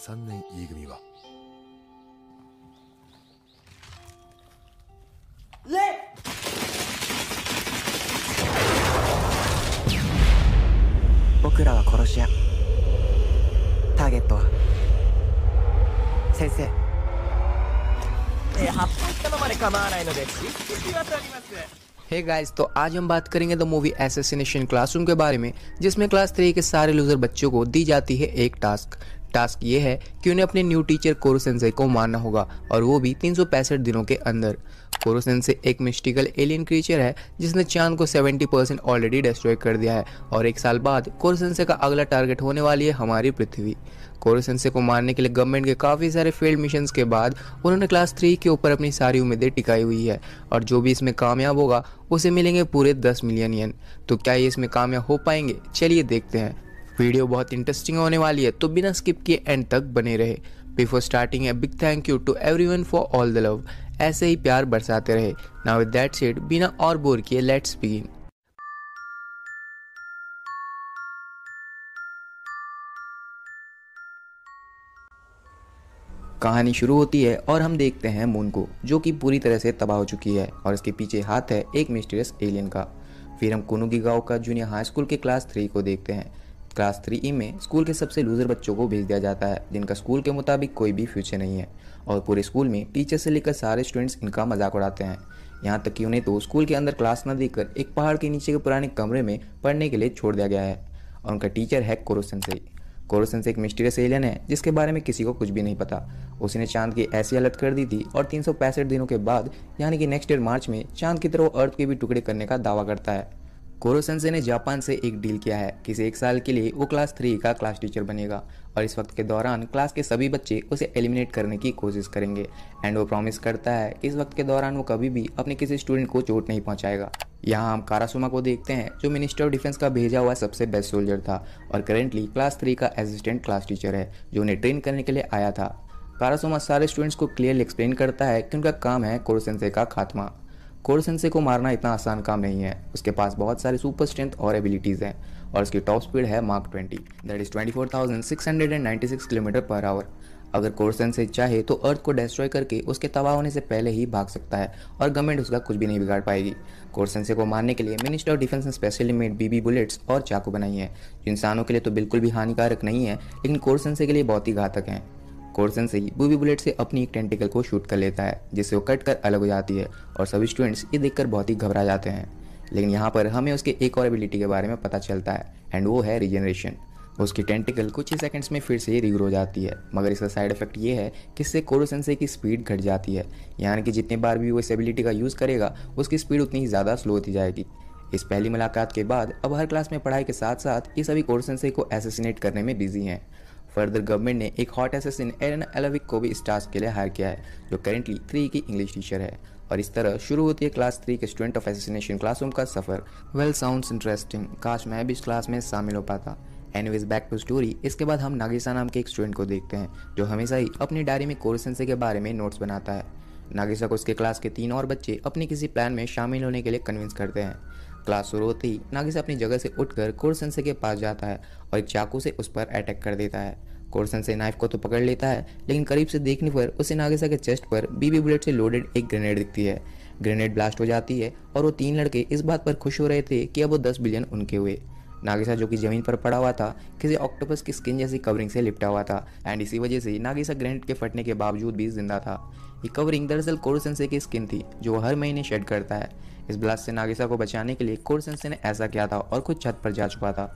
3年 E 組は僕らは殺し屋ターゲットは先生 hey guys तो आज हम बात करेंगे द मूवी एसेसिनेशन क्लासरूम के बारे में जिसमें क्लास थ्री के सारे लूजर बच्चों को दी जाती है एक टास्क टास्क ये है कि उन्हें अपने न्यू टीचर कोरो को मारना होगा और वो भी तीन दिनों के अंदर कोरो सेंसई एक मिस्टिकल एलियन क्रिएचर है जिसने चांद को 70 परसेंट ऑलरेडी डिस्ट्रॉय कर दिया है और एक साल बाद कोरो सेंसई का अगला टारगेट होने वाली है हमारी पृथ्वी कोरो सेंसई को मारने के लिए गवर्नमेंट के काफ़ी सारे फेल्ड मिशन के बाद उन्होंने क्लास थ्री के ऊपर अपनी सारी उम्मीदें टिकाई हुई है और जो भी इसमें कामयाब होगा उसे मिलेंगे पूरे दस मिलियन यन तो क्या ये इसमें कामयाब हो पाएंगे चलिए देखते हैं वीडियो बहुत इंटरेस्टिंग होने वाली है तो बिना स्किप किए एंड तक बने रहे before starting a big thank you to everyone for all the love ऐसे ही प्यार बरसाते रहे नाउ विद दैट सेड बिना और बोर किए लेट्स बिगिन कहानी शुरू होती है और हम देखते हैं मून को जो कि पूरी तरह से तबाह हो चुकी है और इसके पीछे हाथ है एक मिस्टीरियस एलियन का फिर हम कुनुगी गांव का जूनियर हाई स्कूल के क्लास थ्री को देखते हैं क्लास थ्री ई में स्कूल के सबसे लूजर बच्चों को भेज दिया जाता है जिनका स्कूल के मुताबिक कोई भी फ्यूचर नहीं है और पूरे स्कूल में टीचर से लेकर सारे स्टूडेंट्स इनका मजाक उड़ाते हैं यहाँ तक कि उन्हें तो स्कूल के अंदर क्लास न देकर एक पहाड़ के नीचे के पुराने कमरे में पढ़ने के लिए छोड़ दिया गया है और उनका टीचर है कोरोसन से कोरोसन से एक मिस्टीरियस एलियन है जिसके बारे में किसी को कुछ भी नहीं पता उसने चांद की ऐसी हालत कर दी थी और तीन दिनों के बाद यानी कि नेक्स्ट ईयर मार्च में चांद की तरह अर्थ के भी टुकड़े करने का दावा करता है कोरोसेंसे ने जापान से एक डील किया है कि एक साल के लिए वो क्लास थ्री का क्लास टीचर बनेगा और इस वक्त के दौरान क्लास के सभी बच्चे उसे एलिमिनेट करने की कोशिश करेंगे एंड वो प्रॉमिस करता है कि इस वक्त के दौरान वो कभी भी अपने किसी स्टूडेंट को चोट नहीं पहुंचाएगा यहाँ हम कारासुमा को देखते हैं जो मिनिस्टर ऑफ डिफेंस का भेजा हुआ सबसे बेस्ट सोल्जर था और करेंटली क्लास थ्री का असिस्टेंट क्लास टीचर है जो उन्हें ट्रेन करने के लिए आया था कारासुमा सारे स्टूडेंट्स को क्लियरली एक्सप्लेन करता है कि उनका काम है कोरोसेंसे का खात्मा कोरसेंसे को मारना इतना आसान काम नहीं है उसके पास बहुत सारे सुपर स्ट्रेंथ और एबिलिटीज़ हैं और उसकी टॉप स्पीड है mark 20 that is twenty kilometre per hour अगर कोरसन से चाहे तो अर्थ को डिस्ट्रॉय करके उसके तबाह होने से पहले ही भाग सकता है और गवर्नमेंट उसका कुछ भी नहीं बिगाड़ पाएगी कोरसन से को मारने के लिए मिनिस्टर ऑफ डिफेंस ने स्पेशली मेड बीबी बुलेट्स और चाकू बनाई है जो इंसानों के लिए तो बिल्कुल भी हानिकारक नहीं है लेकिन कोरसन से के लिए बहुत ही घातक हैं कोर्सन से ही बूबी बुलेट से अपनी एक टेंटिकल को शूट कर लेता है जिससे वो कट कर अलग हो जाती है और सभी स्टूडेंट्स ये देखकर बहुत ही घबरा जाते हैं लेकिन यहाँ पर हमें उसके एक और एबिलिटी के बारे में पता चलता है एंड वो है रिजनरेशन उसकी टेंटिकल कुछ ही सेकंड्स में फिर से ही रिग्रो हो जाती है मगर इसका साइड इफेक्ट ये है कि इससे कोरोसेंसे की स्पीड घट जाती है यानी कि जितने बार भी वो इस एबिलिटी का यूज़ करेगा उसकी स्पीड उतनी ही ज़्यादा स्लो होती जाएगी इस पहली मुलाकात के बाद अब हर क्लास में पढ़ाई के साथ साथ ये सभी कोरोसेंसे को एसेसिनेट करने में बिजी हैं फर्दर गवर्नमेंट ने एक हॉट एसेस इन एरन एलविक को भी स्टार्स के लिए हायर किया है जो करेंटली थ्री की इंग्लिश टीचर है और इस तरह शुरू होती है क्लास थ्री के स्टूडेंट ऑफ एसेसिनेशन क्लासरूम का सफर वेल साउंड इंटरेस्टिंग काश मैं भी इस क्लास में शामिल हो पाता एनवेज बैक टू स्टोरी इसके बाद हम नागिसा नाम के एक स्टूडेंट को देखते हैं जो हमेशा ही अपनी डायरी में कोरसेंसे के बारे में नोट्स बनाता है नागिसा को उसके क्लास के तीन और बच्चे अपने किसी प्लान में शामिल होने के लिए कन्विंस करते हैं क्लास शुरू होती ही नागिसा अपनी जगह से उठकर कोरसनसे के पास जाता है और एक चाकू से उस पर अटैक कर देता है कोरसन से नाइफ को तो पकड़ लेता है लेकिन करीब से देखने पर उसे नागिसा के चेस्ट पर बीबी बुलेट से लोडेड एक ग्रेनेड दिखती है ग्रेनेड ब्लास्ट हो जाती है और वो तीन लड़के इस बात पर खुश हो रहे थे कि अब वो दस बिलियन उनके हुए नागिसा जो कि जमीन पर पड़ा हुआ था किसी ऑक्टोपस की स्किन जैसी कवरिंग से लिपटा हुआ था एंड इसी वजह से नागिसा ग्रेनेड के फटने के बावजूद भी जिंदा था ये कवरिंग दरअसल कोरसनसे की स्किन थी जो हर महीने शेड करता है इस ब्लास्ट से नागिसा को बचाने के लिए कोरसन से ने ऐसा किया था और खुद छत पर जा चुका था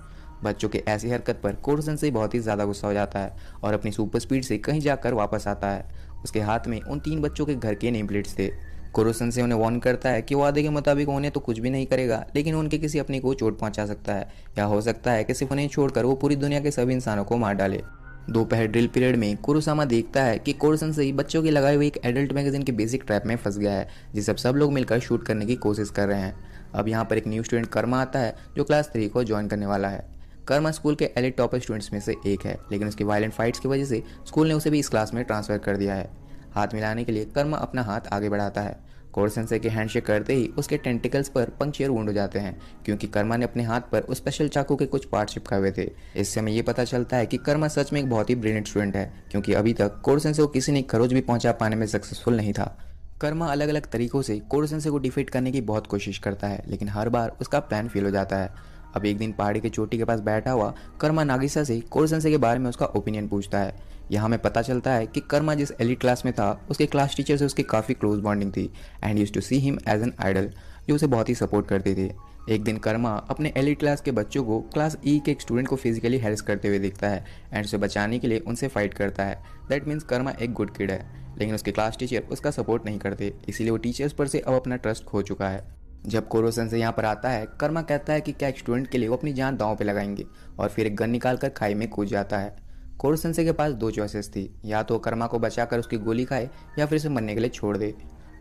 बच्चों के ऐसी हरकत पर कोरसन से बहुत ही ज़्यादा गुस्सा हो जाता है और अपनी सुपर स्पीड से कहीं जाकर वापस आता है उसके हाथ में उन तीन बच्चों के घर के नेम प्लेट्स थे कोरोसन से उन्हें वार्न करता है कि वादे के मुताबिक उन्हें तो कुछ भी नहीं करेगा लेकिन उनके किसी अपने को चोट पहुंचा सकता है या हो सकता है कि सिर्फ उन्हें छोड़कर वो पूरी दुनिया के सभी इंसानों को मार डाले दोपहर ड्रिल पीरियड में कुरुसामा देखता है कि कोरसन सही बच्चों के लगाए हुए एक एडल्ट मैगजीन के बेसिक ट्रैप में फंस गया है जिसे अब सब लोग मिलकर शूट करने की कोशिश कर रहे हैं अब यहाँ पर एक न्यू स्टूडेंट कर्मा आता है जो क्लास थ्री को ज्वाइन करने वाला है कर्मा स्कूल के एलिट टॉपर स्टूडेंट्स में से एक है लेकिन उसकी वायलेंट फाइट्स की वजह से स्कूल ने उसे भी इस क्लास में ट्रांसफर कर दिया है हाथ मिलाने के लिए कर्मा अपना हाथ आगे बढ़ाता है कोर्सन से के हैंडशेक करते ही उसके टेंटिकल्स पर पंक्चर वूंड हो जाते हैं क्योंकि कर्मा ने अपने हाथ पर उस स्पेशल चाकू के कुछ पार्ट चिपका हुए थे इससे हमें ये पता चलता है कि कर्मा सच में एक बहुत ही ब्रिलियंट स्टूडेंट है क्योंकि अभी तक कोर्सन से वो किसी ने खरोज भी पहुंचा पाने में सक्सेसफुल नहीं था कर्मा अलग अलग तरीकों से कोरसेंसे को डिफीट करने की बहुत कोशिश करता है लेकिन हर बार उसका प्लान फेल हो जाता है अब एक दिन पहाड़ी के चोटी के पास बैठा हुआ कर्मा नागिसा से कोरसनसे के बारे में उसका ओपिनियन पूछता है यहाँ हमें पता चलता है कि कर्मा जिस एलिट क्लास में था उसके क्लास टीचर से उसकी काफ़ी क्लोज बॉन्डिंग थी and use to see him as an idol जो उसे बहुत ही सपोर्ट करते थे एक दिन कर्मा अपने एलिट क्लास के बच्चों को क्लास ई e के एक स्टूडेंट को फिजिकली हेरस करते हुए देखता है एंड उसे बचाने के लिए उनसे फाइट करता है दैट मीन्स कर्मा एक गुड किड है लेकिन उसके क्लास टीचर उसका सपोर्ट नहीं करते इसीलिए वो टीचर्स पर से अब अपना ट्रस्ट खो चुका है जब कोरो से यहाँ पर आता है कर्मा कहता है कि क्या स्टूडेंट के लिए वो अपनी जान दांव पे लगाएंगे और फिर एक गन निकाल कर खाई में कूद जाता है कोरो सेंसे के पास दो चॉइसेस थी या तो कर्मा को बचाकर उसकी गोली खाए या फिर उसे मरने के लिए छोड़ दे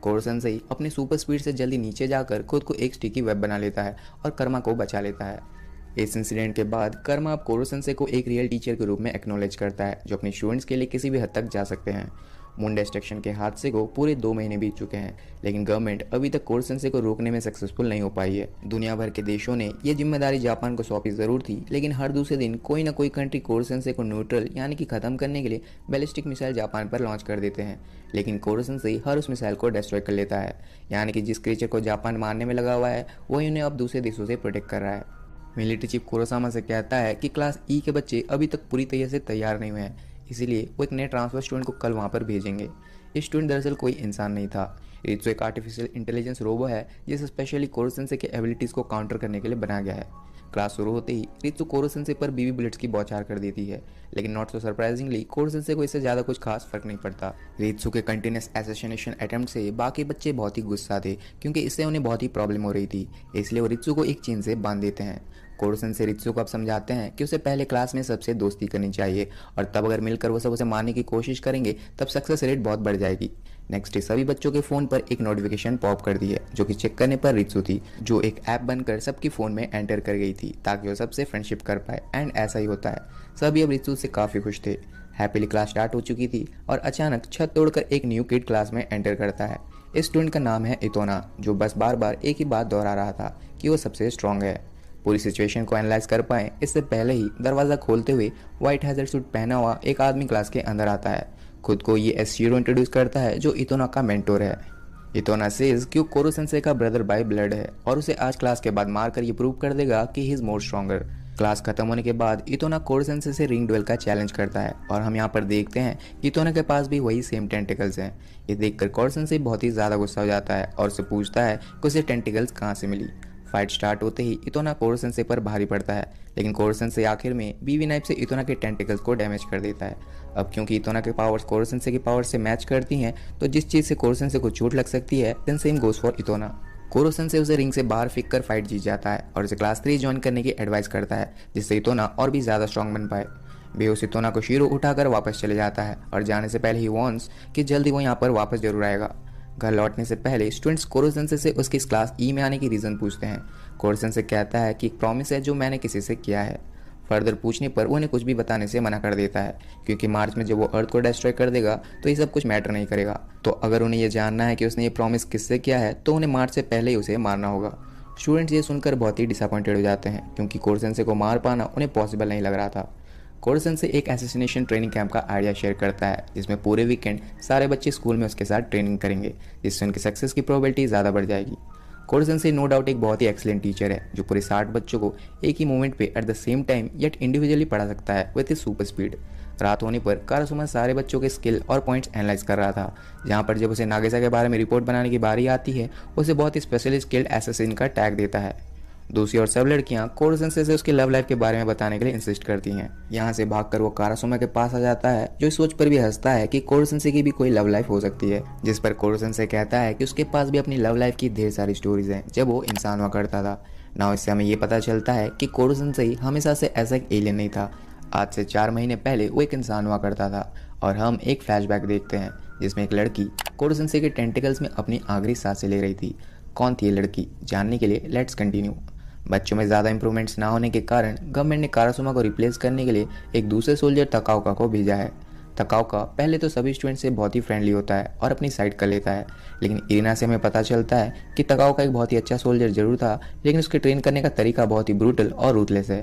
कोरसन ही अपने सुपर स्पीड से जल्दी नीचे जाकर खुद को एक स्टिकी वेब बना लेता है और कर्मा को बचा लेता है इस इंसिडेंट के बाद कर्मा अब कोरोसनसे को एक रियल टीचर के रूप में एक्नोलेज करता है जो अपने स्टूडेंट्स के लिए किसी भी हद तक जा सकते हैं मुंडा एक्सटेंशन के हादसे को पूरे दो महीने बीत चुके हैं लेकिन गवर्नमेंट अभी तक कोर्ट सेंसे को रोकने में सक्सेसफुल नहीं हो पाई है दुनिया भर के देशों ने यह जिम्मेदारी जापान को सौंपी जरूर थी लेकिन हर दूसरे दिन कोई ना कोई कंट्री कोर्ट सेंसे को न्यूट्रल यानी कि खत्म करने के लिए बैलिस्टिक मिसाइल जापान पर लॉन्च कर देते हैं लेकिन कोरोसन से हर उस मिसाइल को डिस्ट्रॉय कर लेता है यानी कि जिस क्रीचर को जापान मारने में लगा हुआ है वही उन्हें अब दूसरे देशों से प्रोटेक्ट कर रहा है मिलिट्री चीफ कोरोसामा से कहता है कि क्लास ई e के बच्चे अभी तक पूरी तरह से तैयार नहीं हुए हैं इसीलिए वो एक नए ट्रांसफर स्टूडेंट को कल वहाँ पर भेजेंगे ये स्टूडेंट दरअसल कोई इंसान नहीं था रिचो एक आर्टिफिशियल इंटेलिजेंस रोबो है जिसे स्पेशली कोरोसेंसे के एबिलिटीज़ को काउंटर करने के लिए बनाया गया है क्लास शुरू होते ही रिचो कोरोसेंसे पर बीबी बुलेट्स की बौछार कर देती है लेकिन नॉट सो सरप्राइजिंगली कोरोसेंसे को इससे ज़्यादा कुछ खास फर्क नहीं पड़ता रितु के कंटिन्यूस एसेसिनेशन अटैम्प्ट से बाकी बच्चे बहुत ही गुस्सा थे क्योंकि इससे उन्हें बहुत ही प्रॉब्लम हो रही थी इसलिए वो रितु को एक चीन से बांध देते हैं कोरसन से रित्सु को अब समझाते हैं कि उसे पहले क्लास में सबसे दोस्ती करनी चाहिए और तब अगर मिलकर वो सब उसे मारने की कोशिश करेंगे तब सक्सेस रेट बहुत बढ़ जाएगी नेक्स्ट डे सभी बच्चों के फोन पर एक नोटिफिकेशन पॉप कर दी है जो कि चेक करने पर रित्सु थी जो एक ऐप बनकर सबके फोन में एंटर कर गई थी ताकि वो सबसे फ्रेंडशिप कर पाए एंड ऐसा ही होता है सभी अब रित्सु से काफ़ी खुश थे हैप्पीली क्लास स्टार्ट हो चुकी थी और अचानक छत तोड़कर एक न्यू किड क्लास में एंटर करता है इस स्टूडेंट का नाम है इतोना जो बस बार बार एक ही बात दोहरा रहा था कि वो सबसे स्ट्रांग है पूरी सिचुएशन को एनालाइज कर पाए इससे पहले ही दरवाज़ा खोलते हुए व्हाइट हैजर सूट पहना हुआ एक आदमी क्लास के अंदर आता है खुद को ये एस इंट्रोड्यूस करता है जो इतोना का मेंटोर है इतोना सेज क्यों कोरो सेंसे का ब्रदर बाय ब्लड है और उसे आज क्लास के बाद मारकर ये प्रूव कर देगा कि he is more stronger class खत्म होने के बाद इतोना सेंसे से रिंग डुएल का चैलेंज करता है और हम यहाँ पर देखते हैं कि इतोना के पास भी वही सेम टेंटिकल्स हैं ये देखकर कोरसेंसे बहुत ही ज़्यादा गुस्सा हो जाता है और उसे पूछता है कि उसे टेंटिकल्स कहाँ से मिली फाइट स्टार्ट होते ही इतोना कोरोसन से पर भारी पड़ता है लेकिन कोरोसन से आखिर में बीवी नाइफ से इतोना के टेंटिकल्स को डैमेज कर देता है अब क्योंकि इतोना के पावर्स कोरोसन से की पावर से मैच करती हैं तो जिस चीज़ से कोरोसन से कुछ चोट लग सकती है then same goes for Itona Korosensei से उसे रिंग से बाहर फेंक कर फाइट जीत जाता है और उसे क्लास थ्री ज्वाइन करने की एडवाइस करता है जिससे इतोना और भी ज़्यादा स्ट्रॉन्ग बन पाए बेहोश इतोना को शीरो उठाकर वापस चले जाता है और जाने से पहले ही वॉन्स कि जल्दी वो यहाँ पर वापस जरूर आएगा घर लौटने से पहले स्टूडेंट्स कोरोसेंसे से उसकी इस क्लास ई e में आने की रीज़न पूछते हैं से कहता है कि एक प्रॉमिस है जो मैंने किसी से किया है फर्दर पूछने पर उन्हें कुछ भी बताने से मना कर देता है क्योंकि मार्च में जब वो अर्थ को डिस्ट्रॉय कर देगा तो ये सब कुछ मैटर नहीं करेगा तो अगर उन्हें यह जानना है कि उसने ये प्रॉमिस किससे किया है तो उन्हें मार्च से पहले ही उसे मारना होगा स्टूडेंट्स ये सुनकर बहुत ही डिसअपॉइंटेड हो जाते हैं क्योंकि कोर्सेंसे को मार पाना उन्हें पॉसिबल नहीं लग रहा था कोरसन से एक एसोसिनेशन ट्रेनिंग कैंप का आइडिया शेयर करता है जिसमें पूरे वीकेंड सारे बच्चे स्कूल में उसके साथ ट्रेनिंग करेंगे जिससे उनकी सक्सेस की प्रोबेबिलिटी ज़्यादा बढ़ जाएगी कोरसन से नो डाउट एक बहुत ही एक्सलेंट टीचर है जो पूरे साठ बच्चों को एक ही मोमेंट पे at the same time yet individually पढ़ा सकता है विथ सुपर स्पीड रात होने पर कारसुमा सारे बच्चों के स्किल और पॉइंट्स एनालाइज कर रहा था जहाँ पर जब उसे नागेसा के बारे में रिपोर्ट बनाने की बारी आती है उसे बहुत ही स्पेशली स्किल्ड एसेसिन का टैग देता है दूसरी और सब लड़कियां कोरोसन से उसकी लव लाइफ के बारे में बताने के लिए इंसिस्ट करती हैं यहाँ से भागकर वो कारासोमा के पास आ जाता है जो इस सोच पर भी हंसता है कि से की भी कोई लव लाइफ हो सकती है जिस पर से कहता है कि उसके पास भी अपनी लव लाइफ की ढेर सारी स्टोरीज हैं जब वो इंसान हुआ करता था ना इससे हमें ये पता चलता है कि से हमेशा से ऐसा एक एलियन नहीं था आज से चार महीने पहले वो एक इंसान हुआ करता था और हम एक फ्लैशबैक देखते हैं जिसमें एक लड़की कोरसेंसे के टेंटिकल्स में अपनी आगरी सांसें ले रही थी कौन थी ये लड़की जानने के लिए लेट्स कंटिन्यू बच्चों में ज़्यादा इंप्रूवमेंट्स ना होने के कारण गवर्नमेंट ने कारासुमा को रिप्लेस करने के लिए एक दूसरे सोल्जर तकाओका को भेजा है तकाओका पहले तो सभी स्टूडेंट से बहुत ही फ्रेंडली होता है और अपनी साइड कर लेता है लेकिन इरिना से हमें पता चलता है कि तकाओका एक बहुत ही अच्छा सोल्जर जरूर था लेकिन उसके ट्रेन करने का तरीका बहुत ही ब्रूटल और रूथलेस है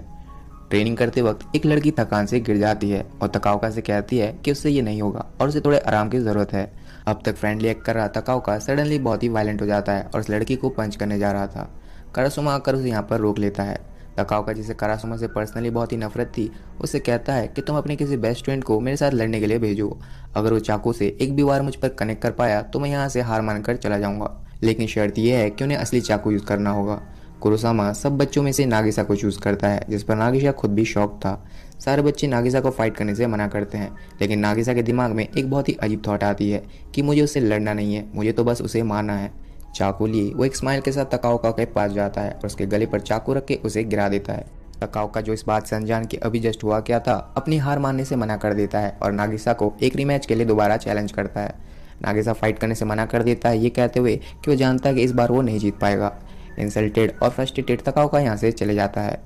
ट्रेनिंग करते वक्त एक लड़की थकान से गिर जाती है और तकाओका से कहती है कि उससे ये नहीं होगा और उसे थोड़े आराम की ज़रूरत है अब तक फ्रेंडली एक्ट कर रहा तकाओका सडनली बहुत ही वायलेंट हो जाता है और उस लड़की को पंच करने जा रहा था करासुमा आकर उसे यहाँ पर रोक लेता है तकाओ का जिसे करासुमा से पर्सनली बहुत ही नफरत थी उसे कहता है कि तुम अपने किसी बेस्ट फ्रेंड को मेरे साथ लड़ने के लिए भेजो अगर वो चाकू से एक भी बार मुझ पर कनेक्ट कर पाया तो मैं यहाँ से हार मानकर चला जाऊँगा लेकिन शर्त यह है कि उन्हें असली चाकू यूज़ करना होगा कुरुसामा सब बच्चों में से नागिसा को चूज़ करता है जिस पर नागिसा खुद भी शौक था सारे बच्चे नागिसा को फाइट करने से मना करते हैं लेकिन नागिसा के दिमाग में एक बहुत ही अजीब थॉट आती है कि मुझे उससे लड़ना नहीं है मुझे तो बस उसे मारना है चाकू लिए वो एक स्माइल के साथ तकाओका के पास जाता है और उसके गले पर चाकू रख के उसे गिरा देता है तकाओका जो इस बात से अनजान के अभी जस्ट हुआ क्या था अपनी हार मानने से मना कर देता है और नागिसा को एक रिमैच के लिए दोबारा चैलेंज करता है नागिसा फाइट करने से मना कर देता है ये कहते हुए कि वो जानता है कि इस बार वो नहीं जीत पाएगा इंसल्टेड और फ्रस्ट्रेटेड तकाओका यहाँ से चले जाता है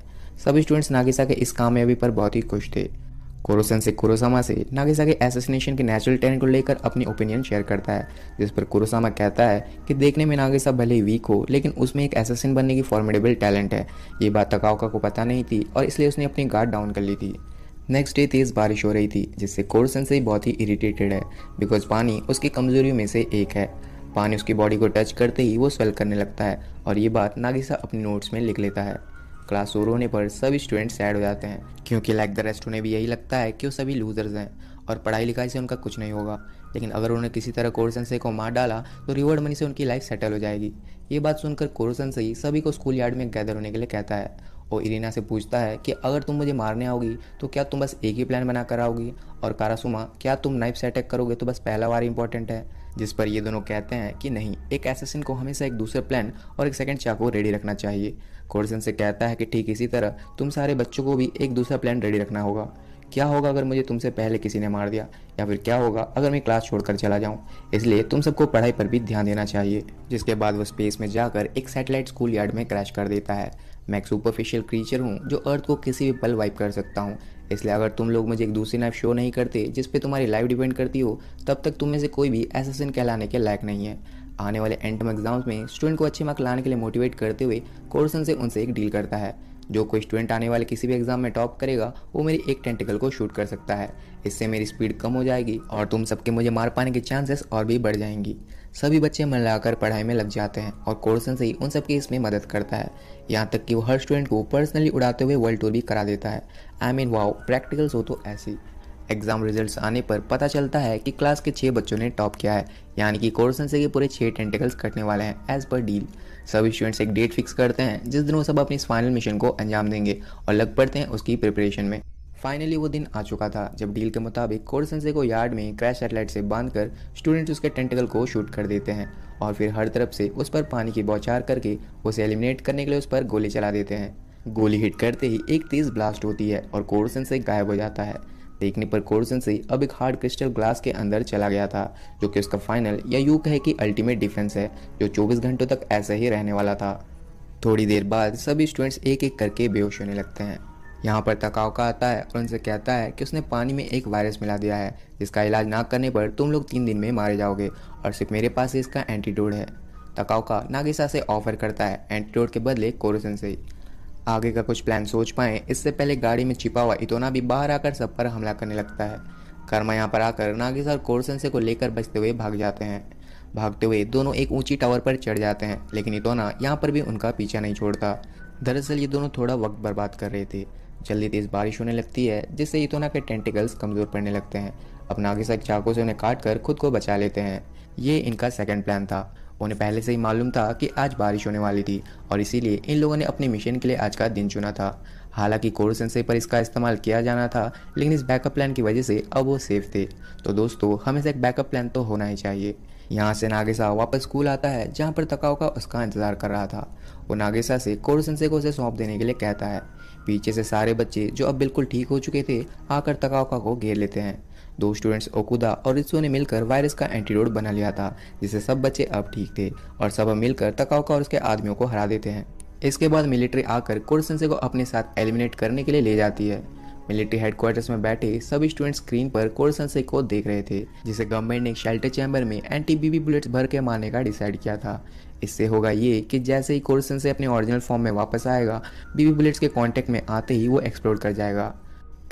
सभी स्टूडेंट्स नागिसा के इस कामयाबी पर बहुत ही खुश थे कोरोसन से कुरोसामा से नागेसाके एसोसिनेशन के नेचुरल टैलेंट को लेकर अपनी ओपिनियन शेयर करता है जिस पर कुरोसामा कहता है कि देखने में नागेसा भले ही वीक हो लेकिन उसमें एक एसोसिन बनने की फॉर्मेडेबल टैलेंट है ये बात तकाओका को पता नहीं थी और इसलिए उसने अपनी गार्ड डाउन कर ली थी नेक्स्ट डे तेज़ बारिश हो रही थी जिससे कोरोसन से बहुत ही इरीटेटेड है बिकॉज पानी उसकी कमजोरियों में से एक है पानी उसकी बॉडी को टच करते ही वो स्वेल करने लगता है और ये बात नागिसा अपने नोट्स में लिख लेता है क्लास शुरू होने पर सभी स्टूडेंट्स सैड हो जाते हैं क्योंकि लाइक द रेस्ट उन्हें भी यही लगता है कि वो सभी लूजर्स हैं और पढ़ाई लिखाई से उनका कुछ नहीं होगा लेकिन अगर उन्होंने किसी तरह कोरसन से को मार डाला तो रिवॉर्ड मनी से उनकी लाइफ सेटल हो जाएगी ये बात सुनकर कोरसन से ही सभी को स्कूल यार्ड में गैदर होने के लिए कहता है और इरीना से पूछता है कि अगर तुम मुझे मारने आओगी तो क्या तुम बस एक ही प्लान बनाकर आओगी और कारासुमा क्या तुम नाइफ से अटैक करोगे तो बस पहला बार इंपॉर्टेंट है जिस पर ये दोनों कहते हैं कि नहीं एक एसेसिन को हमेशा एक दूसरे प्लान और एक सेकेंड चाकू रेडी रखना चाहिए कोर्सन से कहता है कि ठीक इसी तरह तुम सारे बच्चों को भी एक दूसरा प्लान रेडी रखना होगा क्या होगा अगर मुझे तुमसे पहले किसी ने मार दिया या फिर क्या होगा अगर मैं क्लास छोड़कर चला जाऊं इसलिए तुम सबको पढ़ाई पर भी ध्यान देना चाहिए जिसके बाद वो स्पेस में जाकर एक सैटेलाइट स्कूल यार्ड में क्रैश कर देता है मैं एक सुपरफिशियल क्रीचर हूँ जो अर्थ को किसी भी पल वाइप कर सकता हूँ इसलिए अगर तुम लोग मुझे एक दूसरी नाइफ शो नहीं करते जिस पे तुम्हारी लाइफ डिपेंड करती हो तब तक तुम में से कोई भी एसेसिन कहलाने के लायक नहीं है आने वाले एंटम एग्जाम्स में स्टूडेंट को अच्छे मार्क लाने के लिए मोटिवेट करते हुए कोर्सन से उनसे एक डील करता है जो कोई स्टूडेंट आने वाले किसी भी एग्जाम में टॉप करेगा वो मेरी एक टेंटिकल को शूट कर सकता है इससे मेरी स्पीड कम हो जाएगी और तुम सबके मुझे मार पाने के चांसेस और भी बढ़ जाएंगी सभी बच्चे मन लगाकर पढ़ाई में लग जाते हैं और कोर्सन से ही उन सबकी इसमें मदद करता है यहाँ तक कि वो हर स्टूडेंट को पर्सनली उड़ाते हुए वर्ल्ड टूर भी करा देता है आई मीन वाओ प्रैक्टिकल्स हो तो ऐसी एग्जाम रिजल्ट्स आने पर पता चलता है कि क्लास के छः बच्चों ने टॉप किया है यानी कि कोर्सन से के पूरे छः टेंटिकल्स कटने वाले हैं एज पर डील सभी स्टूडेंट्स एक डेट फिक्स करते हैं जिस दिन वो सब अपने फाइनल मिशन को अंजाम देंगे और लग पड़ते हैं उसकी प्रिपरेशन में फाइनली वो दिन आ चुका था जब डील के मुताबिक से को यार्ड में क्रैश सेटेलाइट से बांध कर स्टूडेंट्स उसके टेंटिकल को शूट कर देते हैं और फिर हर तरफ से उस पर पानी की बौछार करके उसे एलिमिनेट करने के लिए उस पर गोली चला देते हैं गोली हिट करते ही एक तेज ब्लास्ट होती है और कोरसन से गायब हो जाता है देखने पर कोर्सन से अब एक हार्ड क्रिस्टल ग्लास के अंदर चला गया था जो कि उसका फाइनल या यू कहे कि अल्टीमेट डिफेंस है जो 24 घंटों तक ऐसा ही रहने वाला था थोड़ी देर बाद सभी स्टूडेंट्स एक एक करके बेहोश होने लगते हैं यहाँ पर तकाव का आता है और उनसे कहता है कि उसने पानी में एक वायरस मिला दिया है जिसका इलाज ना करने पर तुम लोग तीन दिन में मारे जाओगे और सिर्फ मेरे पास इसका एंटीडोड है तकावका नागिसा से ऑफर करता है एंटीडोड के बदले कोरोसन से आगे का कुछ प्लान सोच पाए इससे पहले गाड़ी में छिपा हुआ इतोना भी बाहर आकर सब पर हमला करने लगता है कर्मा यहाँ पर आकर नागिस और कोरसेंसे को लेकर बचते हुए भाग जाते हैं भागते हुए दोनों एक ऊंची टावर पर चढ़ जाते हैं लेकिन इतोना यहाँ पर भी उनका पीछा नहीं छोड़ता दरअसल ये दोनों थोड़ा वक्त बर्बाद कर रहे थे जल्दी तेज बारिश होने लगती है जिससे इतोना के टेंटिकल्स कमज़ोर पड़ने लगते हैं अब नागिसक चाकू से उन्हें काट कर खुद को बचा लेते हैं ये इनका सेकेंड प्लान था उन्हें पहले से ही मालूम था कि आज बारिश होने वाली थी और इसीलिए इन लोगों ने अपने मिशन के लिए आज का दिन चुना था हालांकि कोर सेंसर पर इसका इस्तेमाल किया जाना था लेकिन इस बैकअप प्लान की वजह से अब वो सेफ थे तो दोस्तों हमेशा एक बैकअप प्लान तो होना ही चाहिए यहाँ से नागेशा वापस स्कूल आता है जहाँ पर तकाओ का उसका इंतजार कर रहा था वो नागेशा से कोर सेंसर को उसे सौंप देने के लिए कहता है पीछे से सारे बच्चे जो अब बिल्कुल ठीक हो चुके थे आकर तकाओका को घेर लेते हैं दो स्टूडेंट्स ओकुदा और रिसो ने मिलकर वायरस का एंटीडोट बना लिया था जिससे सब बच्चे अब ठीक थे और सब मिलकर तकाउका और उसके आदमियों को हरा देते हैं इसके बाद मिलिट्री आकर कोरसेंसे को अपने साथ एलिमिनेट करने के लिए ले जाती है मिलिट्री हेडक्वार्टर्स में बैठे सभी स्टूडेंट स्क्रीन पर कोरसेंसे को देख रहे थे जिसे गवर्नमेंट ने शेल्टर चैम्बर में एंटी बीबी बुलेट्स भर के मारने का डिसाइड किया था इससे होगा ये कि जैसे ही कोरसेंसे अपने ओरिजिनल फॉर्म में वापस आएगा बीबी बुलेट्स के कॉन्टेक्ट में आते ही वो एक्सप्लोर कर जाएगा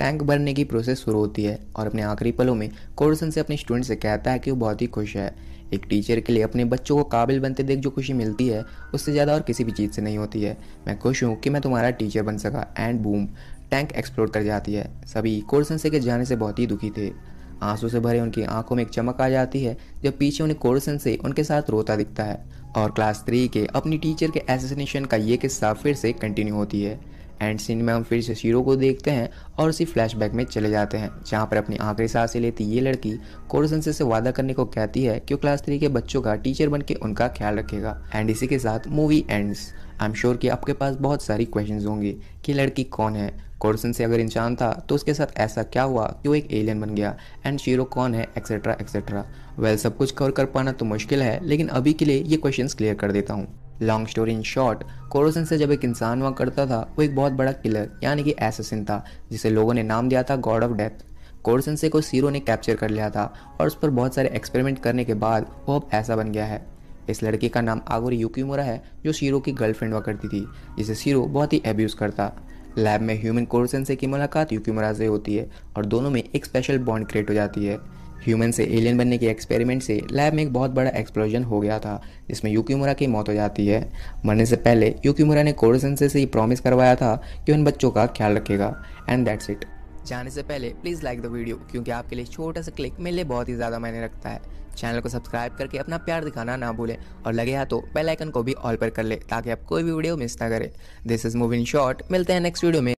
टैंक भरने की प्रोसेस शुरू होती है और अपने आखिरी पलों में कोर्सन से अपने स्टूडेंट से कहता है कि वो बहुत ही खुश है एक टीचर के लिए अपने बच्चों को काबिल बनते देख जो खुशी मिलती है उससे ज़्यादा और किसी भी चीज़ से नहीं होती है मैं खुश हूँ कि मैं तुम्हारा टीचर बन सका एंड बूम टैंक एक्सप्लोर कर जाती है सभी कोर्सन के जाने से बहुत ही दुखी थे आंसू से भरे उनकी आंखों में एक चमक आ जाती है जब पीछे उन्हें कोर्सन से उनके साथ रोता दिखता है और क्लास थ्री के अपनी टीचर के एसोसिनेशन का ये किस्सा फिर से कंटिन्यू होती है एंड सीन में हम फिर से शीरो को देखते हैं और उसी फ्लैशबैक में चले जाते हैं जहाँ पर अपनी आखिरी सांस लेती ये लड़की कोरोसन से वादा करने को कहती है कि वो क्लास थ्री के बच्चों का टीचर बन के उनका ख्याल रखेगा एंड इसी के साथ movie ends I am sure कि आपके पास बहुत सारी क्वेश्चन होंगे कि लड़की कौन है कोर्सन से अगर इंसान था तो उसके साथ ऐसा क्या हुआ कि वो एक एलियन बन गया एंड शीरो कौन है एक्सेट्रा एक्सेट्रा वेल सब कुछ कवर कर पाना तो मुश्किल है लेकिन अभी के लिए ये क्वेश्चंस क्लियर कर देता हूँ long story in short Korosensei से जब एक इंसान हुआ करता था वो एक बहुत बड़ा किलर यानी कि एसेसिन था जिसे लोगों ने नाम दिया था गॉड ऑफ डेथ कोरोसन से को सीरो ने कैप्चर कर लिया था और उस पर बहुत सारे एक्सपेरिमेंट करने के बाद वो अब ऐसा बन गया है इस लड़के का नाम आगोरी यूकीमोरा है जो सीरो की गर्लफ्रेंड हुआ करती थी जिसे सीरो बहुत ही एब्यूज़ करता लैब में ह्यूमन कोरोसन से की मुलाकात यूकीमोरा से होती है और दोनों में एक स्पेशल बॉन्ड क्रिएट हो जाती है ह्यूमन से एलियन बनने के एक्सपेरिमेंट से लैब में एक बहुत बड़ा एक्सप्लोजन हो गया था जिसमें यूकीमुरा की मौत हो जाती है मरने से पहले मुरा ने कोरोसेंसे से ये प्रॉमिस करवाया था कि उन बच्चों का ख्याल रखेगा एंड दैट्स इट जाने से पहले प्लीज़ लाइक द वीडियो क्योंकि आपके लिए छोटा सा क्लिक मेरे लिए बहुत ही ज़्यादा मायने रखता है चैनल को सब्सक्राइब करके अपना प्यार दिखाना ना भूलें और लगे तो बेल आइकन को भी ऑल पर कर ले ताकि आप कोई भी वीडियो मिस ना करें this is move in short मिलते हैं नेक्स्ट वीडियो में